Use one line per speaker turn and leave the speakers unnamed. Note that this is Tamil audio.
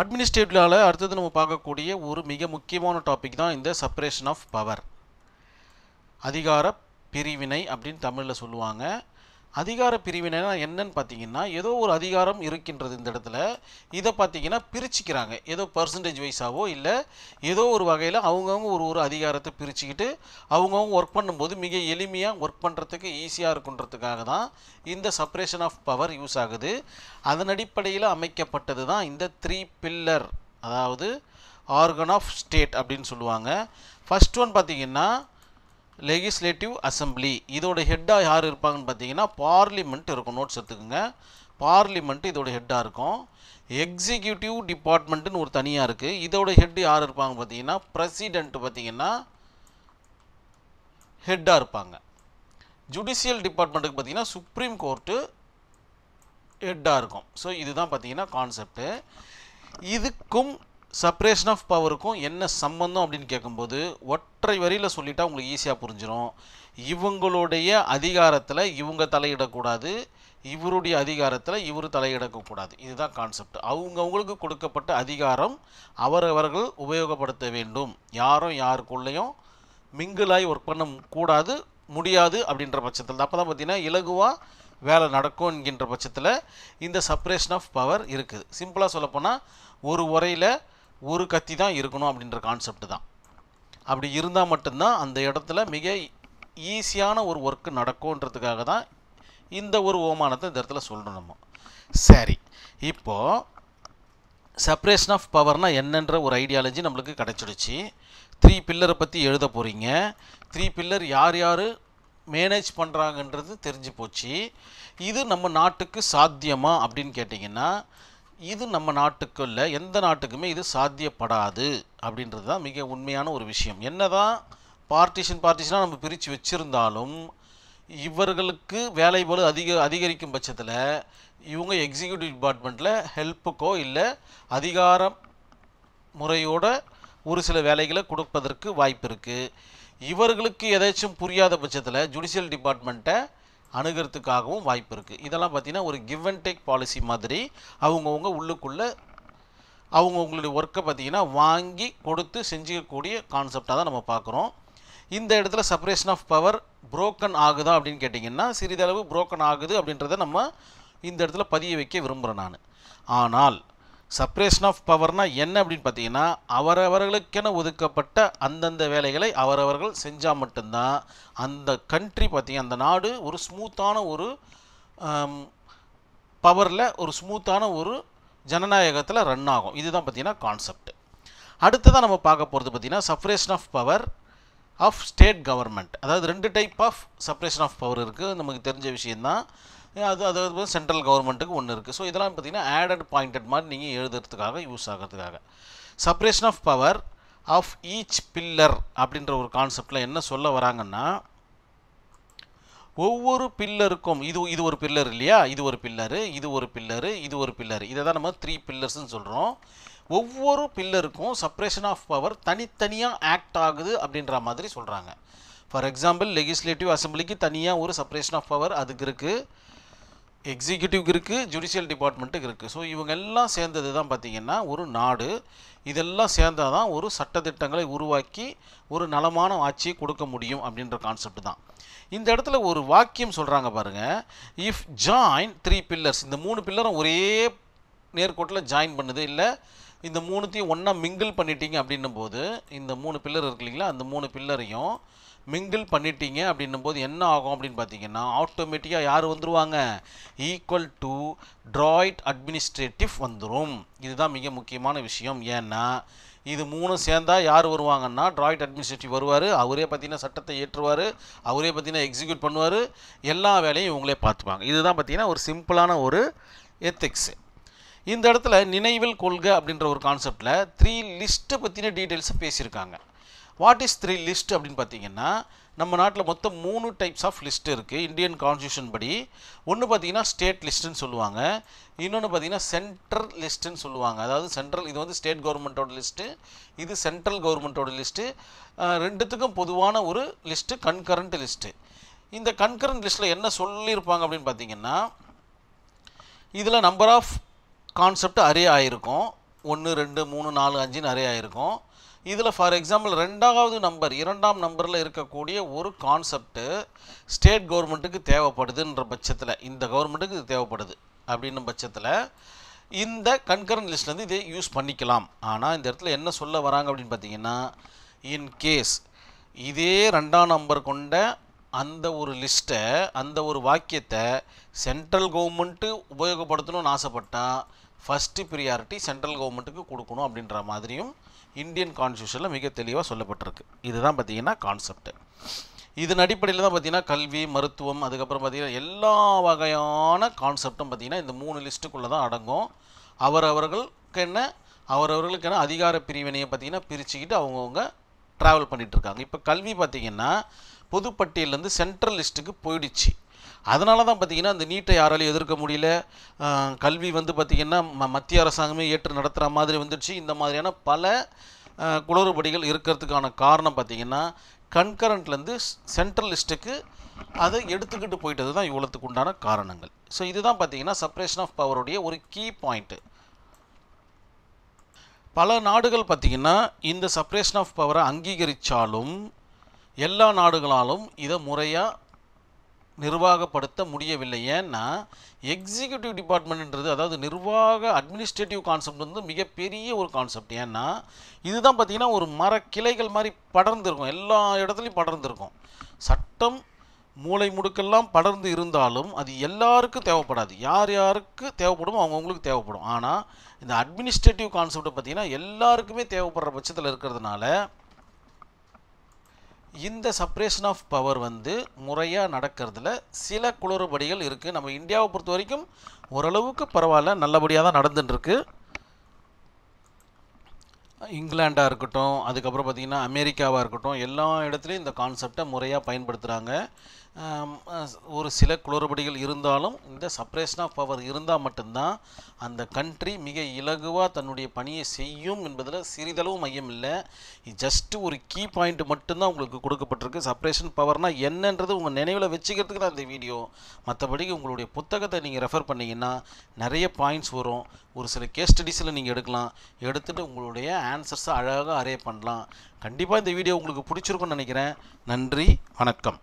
அட்மினிஸ்ட்ரேட்டிவால் அடுத்தது நம்ம பார்க்கக்கூடிய ஒரு மிக முக்கியமான டாபிக் தான் இந்த செப்பரேஷன் ஆஃப் பவர் அதிகார பிரிவினை அப்படின்னு தமிழில் சொல்லுவாங்க அதிகார பிரிவினைனா என்னன்னு பார்த்தீங்கன்னா ஏதோ ஒரு அதிகாரம் இருக்கின்றது இந்த இடத்துல இதை பார்த்தீங்கன்னா பிரிச்சுக்கிறாங்க ஏதோ பர்சன்டேஜ் வைஸாவோ இல்லை ஏதோ ஒரு வகையில் அவங்கவுங்க ஒரு ஒரு அதிகாரத்தை பிரிச்சுக்கிட்டு அவங்கவுங்க ஒர்க் பண்ணும்போது மிக எளிமையாக ஒர்க் பண்ணுறதுக்கு ஈஸியாக இருக்குன்றதுக்காக தான் இந்த சப்ரேஷன் ஆஃப் பவர் யூஸ் ஆகுது அதன் அடிப்படையில் அமைக்கப்பட்டது தான் இந்த த்ரீ பில்லர் அதாவது ஆர்கன் ஆஃப் ஸ்டேட் அப்படின்னு சொல்லுவாங்க ஃபஸ்ட் ஒன் பார்த்திங்கன்னா லெகிஸ்லேட்டிவ் அசம்பிளி இதோட ஹெட்டாக யார் இருப்பாங்கன்னு பார்த்தீங்கன்னா பார்லிமெண்ட் இருக்கும் நோட்ஸ் எடுத்துக்கோங்க பார்லிமெண்ட் இதோட ஹெட்டாக இருக்கும் எக்ஸிக்யூட்டிவ் டிபார்ட்மெண்ட்டுன்னு ஒரு தனியாக இருக்குது இதோட ஹெட் யார் இருப்பாங்க பார்த்தீங்கன்னா ப்ரெசிடென்ட் பார்த்தீங்கன்னா ஹெட்டாக இருப்பாங்க ஜுடிஷியல் டிபார்ட்மெண்ட்டுக்கு பார்த்தீங்கன்னா சுப்ரீம் கோர்ட்டு ஹெட்டாக இருக்கும் ஸோ இதுதான் பார்த்தீங்கன்னா கான்செப்ட்டு இதுக்கும் செப்பரேஷன் ஆஃப் பவருக்கும் என்ன சம்பந்தம் அப்படின்னு கேட்கும்போது ஒற்றை வரியில் சொல்லிட்டா உங்களுக்கு ஈஸியாக புரிஞ்சிடும் இவங்களுடைய அதிகாரத்தில் இவங்க தலையிடக்கூடாது இவருடைய அதிகாரத்தில் இவர் தலையிடக்கூடாது இதுதான் கான்செப்ட் அவங்கவுங்களுக்கு கொடுக்கப்பட்ட அதிகாரம் அவரவர்கள் உபயோகப்படுத்த வேண்டும் யாரும் யாருக்குள்ளேயும் மிங்கிளாகி ஒர்க் பண்ண கூடாது முடியாது அப்படின்ற பட்சத்தில் அப்போ தான் பார்த்திங்கன்னா இலகுவாக வேலை நடக்கும் என்கின்ற பட்சத்தில் இந்த செப்பரேஷன் ஆஃப் பவர் இருக்குது சிம்பிளாக சொல்லப்போனால் ஒரு உரையில் ஒரு கத்தி தான் இருக்கணும் அப்படின்ற கான்செப்ட் தான் அப்படி இருந்தால் மட்டும்தான் அந்த இடத்துல மிக ஈஸியான ஒரு ஒர்க்கு நடக்கும்ன்றதுக்காக தான் இந்த ஒரு ஓமானத்தை இந்த இடத்துல சொல்லணும் நம்ம சரி இப்போது செப்பரேஷன் ஆஃப் பவர்னால் என்னன்ற ஒரு ஐடியாலஜி நம்மளுக்கு கிடச்சிடுச்சு த்ரீ பில்லரை பற்றி எழுத போகிறீங்க த்ரீ பில்லர் யார் யார் மேனேஜ் பண்ணுறாங்கன்றது தெரிஞ்சு போச்சு இது நம்ம நாட்டுக்கு சாத்தியமா அப்படின்னு கேட்டிங்கன்னா இது நம்ம நாட்டுக்குள்ள எந்த நாட்டுக்குமே இது சாத்தியப்படாது அப்படின்றது தான் மிக உண்மையான ஒரு விஷயம் என்ன தான் பார்ட்டிஷன் பார்ட்டிஷனாக நம்ம பிரித்து வச்சுருந்தாலும் இவர்களுக்கு வேலை போல அதிக அதிகரிக்கும் பட்சத்தில் இவங்க எக்ஸிக்யூட்டிவ் டிபார்ட்மெண்ட்டில் ஹெல்ப்புக்கோ இல்லை அதிகாரம் முறையோட ஒரு சில வேலைகளை கொடுப்பதற்கு வாய்ப்பு இருக்குது இவர்களுக்கு எதாச்சும் புரியாத பட்சத்தில் ஜுடிஷியல் டிபார்ட்மெண்ட்டை அணுகிறதுக்காகவும் வாய்ப்பு இருக்குது இதெல்லாம் பார்த்திங்கன்னா ஒரு கிவ் அண்ட் டேக் பாலிசி மாதிரி அவங்கவுங்க உள்ளுக்குள்ளே அவங்க உங்களுடைய ஒர்க்கை பார்த்திங்கன்னா வாங்கி கொடுத்து செஞ்சுக்கக்கூடிய கான்செப்டாக தான் நம்ம பார்க்குறோம் இந்த இடத்துல செப்பரேஷன் ஆஃப் பவர் புரோக்கன் ஆகுதா அப்படின்னு கேட்டிங்கன்னா சிறிதளவு புரோக்கன் ஆகுது அப்படின்றத நம்ம இந்த இடத்துல பதிய வைக்க விரும்புகிறேன் நான் ஆனால் சப்ரேஷன் ஆஃப் பவர்னால் என்ன அப்படின்னு பார்த்தீங்கன்னா அவரவர்களுக்கென ஒதுக்கப்பட்ட அந்தந்த வேலைகளை அவரவர்கள் செஞ்சால் மட்டும்தான் அந்த கண்ட்ரி பார்த்திங்கன்னா அந்த நாடு ஒரு ஸ்மூத்தான ஒரு பவரில் ஒரு ஸ்மூத்தான ஒரு ஜனநாயகத்தில் ரன் ஆகும் இதுதான் பார்த்திங்கன்னா கான்செப்ட் அடுத்ததான் நம்ம பார்க்க போகிறது பார்த்திங்கன்னா separation of power of state government அதாவது ரெண்டு type of separation of power இருக்குது நமக்கு தெரிஞ்ச விஷயந்தான் அது அது சென்ட்ரல் கவர்மெண்ட்டுக்கு ஒன்று இருக்குது ஸோ இதெல்லாம் பார்த்திங்கன்னா ஆடட் பாயிண்டட் மாதிரி நீங்கள் எழுதுறதுக்காக யூஸ் ஆகிறதுக்காக separation of power of each pillar அப்படின்ற ஒரு கான்செப்டில் என்ன சொல்ல வராங்கன்னா ஒவ்வொரு பில்லருக்கும் இது இது ஒரு பில்லர் இல்லையா இது ஒரு பில்லரு இது ஒரு பில்லரு இது ஒரு பில்லர் இதை தான் நம்ம த்ரீ பில்லர்ஸ்ன்னு சொல்கிறோம் ஒவ்வொரு பில்லருக்கும் செப்ரேஷன் ஆஃப் பவர் தனித்தனியாக ஆக்ட் ஆகுது அப்படின்ற மாதிரி சொல்கிறாங்க ஃபார் எக்ஸாம்பிள் லெஜிஸ்லேட்டிவ் அசம்பிளிக்கு தனியாக ஒரு செப்ரேஷன் ஆஃப் பவர் அதுக்கு இருக்குது எக்ஸிக்யூட்டிவ்க்கு இருக்குது ஜுடிஷியல் டிபார்ட்மெண்ட்டுக்கு இருக்குது ஸோ இவங்க எல்லாம் சேர்ந்தது தான் பார்த்திங்கன்னா ஒரு நாடு இதெல்லாம் சேர்ந்தால் தான் ஒரு சட்டத்திட்டங்களை உருவாக்கி ஒரு நலமான ஆட்சியை கொடுக்க முடியும் அப்படின்ற கான்செப்ட் தான் இந்த இடத்துல ஒரு வாக்கியம் சொல்கிறாங்க பாருங்கள் இஃப் ஜாயின் த்ரீ பில்லர்ஸ் இந்த மூணு பில்லரும் ஒரே நேர்கோட்டில் ஜாயின் பண்ணுது இல்லை இந்த மூணுத்தையும் ஒன்றா மிங்கிள் பண்ணிட்டீங்க அப்படின்னும் போது இந்த மூணு பில்லர் இருக்கு இல்லைங்களா அந்த மூணு பில்லரையும் மிங்கிள் பண்ணிட்டீங்க அப்படின்னும் போது என்ன ஆகும் அப்படின்னு பார்த்தீங்கன்னா ஆட்டோமேட்டிக்காக யார் வந்துருவாங்க ஈக்குவல் டு ட்ராய்ட் அட்மினிஸ்ட்ரேட்டிவ் வந்துடும் இதுதான் மிக முக்கியமான விஷயம் ஏன்னா இது மூணும் சேர்ந்தா யார் வருவாங்கன்னா ட்ராய்ட் அட்மினிஸ்ட்ரேட்டிவ் வருவார் அவரே பார்த்தீங்கன்னா சட்டத்தை ஏற்றுவார் அவரே பார்த்தீங்கன்னா எக்ஸிக்யூட் பண்ணுவார் எல்லா வேலையும் இவங்களே பார்த்துப்பாங்க இதுதான் பார்த்தீங்கன்னா ஒரு சிம்பிளான ஒரு எத்திக்ஸு இந்த இடத்துல நினைவில் கொள்க அப்படின்ற ஒரு கான்செப்டில் த்ரீ லிஸ்ட்டை பற்றின டீட்டெயில்ஸை பேசியிருக்காங்க வாட் இஸ் த்ரீ லிஸ்ட் அப்படின்னு பார்த்தீங்கன்னா நம்ம நாட்டில் மொத்தம் மூணு டைப்ஸ் ஆஃப் லிஸ்ட் இருக்குது இந்தியன் கான்ஸ்டியூஷன் படி ஒன்று பார்த்தீங்கன்னா ஸ்டேட் லிஸ்ட்டுன்னு சொல்லுவாங்க இன்னொன்று பார்த்தீங்கன்னா சென்ட்ரல் லிஸ்ட்டுன்னு சொல்லுவாங்க அதாவது சென்ட்ரல் இது வந்து ஸ்டேட் கவர்மெண்ட்டோட லிஸ்ட்டு இது சென்ட்ரல் கவர்மெண்ட்டோட லிஸ்ட்டு ரெண்டுத்துக்கும் பொதுவான ஒரு லிஸ்ட்டு கன்கரண்ட் லிஸ்ட்டு இந்த கண்கரண்ட் லிஸ்ட்டில் என்ன சொல்லியிருப்பாங்க அப்படின்னு பார்த்தீங்கன்னா இதில் நம்பர் ஆஃப் கான்செப்ட் அரே ஆயிருக்கும் ஒன்று ரெண்டு மூணு நாலு அஞ்சுன்னு அரே ஆகிருக்கும் இதில் ஃபார் எக்ஸாம்பிள் ரெண்டாவது நம்பர் இரண்டாம் நம்பரில் இருக்கக்கூடிய ஒரு கான்செப்ட்டு ஸ்டேட் கவர்மெண்ட்டுக்கு தேவைப்படுதுன்ற பட்சத்தில் இந்த கவர்மெண்ட்டுக்கு இது தேவைப்படுது அப்படின்னும் பட்சத்தில் இந்த கன்கரன் லிஸ்ட்லேருந்து இதை யூஸ் பண்ணிக்கலாம் ஆனால் இந்த இடத்துல என்ன சொல்ல வராங்க அப்படின்னு பார்த்தீங்கன்னா இன்கேஸ் இதே ரெண்டாம் நம்பர் கொண்ட அந்த ஒரு லிஸ்ட்டை அந்த ஒரு வாக்கியத்தை சென்ட்ரல் கவர்மெண்ட்டு உபயோகப்படுத்தணும்னு ஆசைப்பட்டால் ஃபஸ்ட்டு ப்ரியாரிட்டி சென்ட்ரல் கவர்மெண்ட்டுக்கு கொடுக்கணும் அப்படின்ற மாதிரியும் இந்தியன் கான்ஸ்டியூஷனில் மிக தெளிவாக சொல்லப்பட்டிருக்கு இதுதான் பார்த்திங்கன்னா கான்செப்ட்டு இதன் அடிப்படையில் தான் பார்த்திங்கன்னா கல்வி மருத்துவம் அதுக்கப்புறம் பார்த்திங்கன்னா எல்லா வகையான கான்செப்டும் பார்த்திங்கன்னா இந்த மூணு லிஸ்ட்டுக்குள்ளே தான் அடங்கும் அவரவர்களுக்கு என்ன அவரவர்களுக்கான அதிகார பிரிவினையை பார்த்திங்கன்னா பிரிச்சுக்கிட்டு அவங்கவுங்க ட்ராவல் பண்ணிகிட்ருக்காங்க இப்போ கல்வி பார்த்திங்கன்னா பொதுப்பட்டியலேருந்து சென்ட்ரல் லிஸ்ட்டுக்கு போயிடுச்சு அதனால தான் பார்த்திங்கன்னா அந்த நீட்டை யாராலையும் எதிர்க்க முடியல கல்வி வந்து பார்த்திங்கன்னா மத்திய அரசாங்கமே ஏற்று நடத்துகிற மாதிரி வந்துடுச்சு இந்த மாதிரியான பல குளறுபடிகள் இருக்கிறதுக்கான காரணம் பார்த்திங்கன்னா கன்கரண்ட்லேருந்து சென்ட்ரலிஸ்ட்டுக்கு அதை எடுத்துக்கிட்டு போயிட்டது தான் இவ்வளோத்துக்கு உண்டான காரணங்கள் ஸோ இதுதான் பார்த்திங்கன்னா சப்ரேஷன் ஆஃப் பவருடைய ஒரு கீ பாயிண்ட்டு பல நாடுகள் பார்த்திங்கன்னா இந்த சப்ரேஷன் ஆஃப் பவரை அங்கீகரித்தாலும் எல்லா நாடுகளாலும் இதை முறையாக நிர்வாகப்படுத்த முடியவில்லை ஏன்னா எக்ஸிக்யூட்டிவ் டிபார்ட்மெண்ட்ன்றது அதாவது நிர்வாக அட்மினிஸ்ட்ரேட்டிவ் கான்செப்ட் வந்து மிகப்பெரிய ஒரு கான்செப்ட் ஏன்னா இதுதான் பார்த்திங்கன்னா ஒரு மரக்கிளைகள் மாதிரி படர்ந்துருக்கும் எல்லா இடத்துலையும் படர்ந்துருக்கும் சட்டம் மூளை முடுக்கெல்லாம் படர்ந்து இருந்தாலும் அது எல்லாருக்கும் தேவைப்படாது யார் யாருக்கு தேவைப்படும் அவங்கவுங்களுக்கு தேவைப்படும் ஆனால் இந்த அட்மினிஸ்ட்ரேட்டிவ் கான்செப்டை பார்த்திங்கன்னா எல்லாருக்குமே தேவைப்படுற பட்சத்தில் இருக்கிறதுனால இந்த சப்ரேஷன் ஆஃப் பவர் வந்து முறையாக நடக்கிறதுல சில குளறுபடிகள் இருக்குது நம்ம இந்தியாவை பொறுத்த வரைக்கும் ஓரளவுக்கு பரவாயில்ல நல்லபடியாக தான் நடந்துட்டுருக்கு இங்கிலாண்டாக இருக்கட்டும் அதுக்கப்புறம் பார்த்திங்கன்னா அமெரிக்காவாக இருக்கட்டும் எல்லா இடத்துலையும் இந்த கான்செப்டை முறையாக பயன்படுத்துகிறாங்க ஒரு சில குளறுபடிகள் இருந்தாலும் இந்த சப்ரேஷன் ஆஃப் பவர் இருந்தால் மட்டும்தான் அந்த கண்ட்ரி மிக இலகுவாக தன்னுடைய பணியை செய்யும் என்பதில் சிறிதளவு மையம் இல்லை ஜஸ்ட்டு ஒரு கீ பாயிண்ட் மட்டும்தான் உங்களுக்கு கொடுக்கப்பட்டிருக்கு சப்ரேஷன் பவர்னால் என்னன்றது உங்கள் நினைவில் வச்சுக்கிறதுக்கு தான் இந்த வீடியோ மற்றபடி உங்களுடைய புத்தகத்தை நீங்கள் ரெஃபர் பண்ணிங்கன்னா நிறைய பாயிண்ட்ஸ் வரும் ஒரு சில கேஸ் ஸ்டடிஸில் நீங்கள் எடுக்கலாம் எடுத்துகிட்டு உங்களுடைய ஆன்சர்ஸை அழகாக அரே பண்ணலாம் கண்டிப்பாக இந்த வீடியோ உங்களுக்கு பிடிச்சிருக்குன்னு நினைக்கிறேன் நன்றி வணக்கம்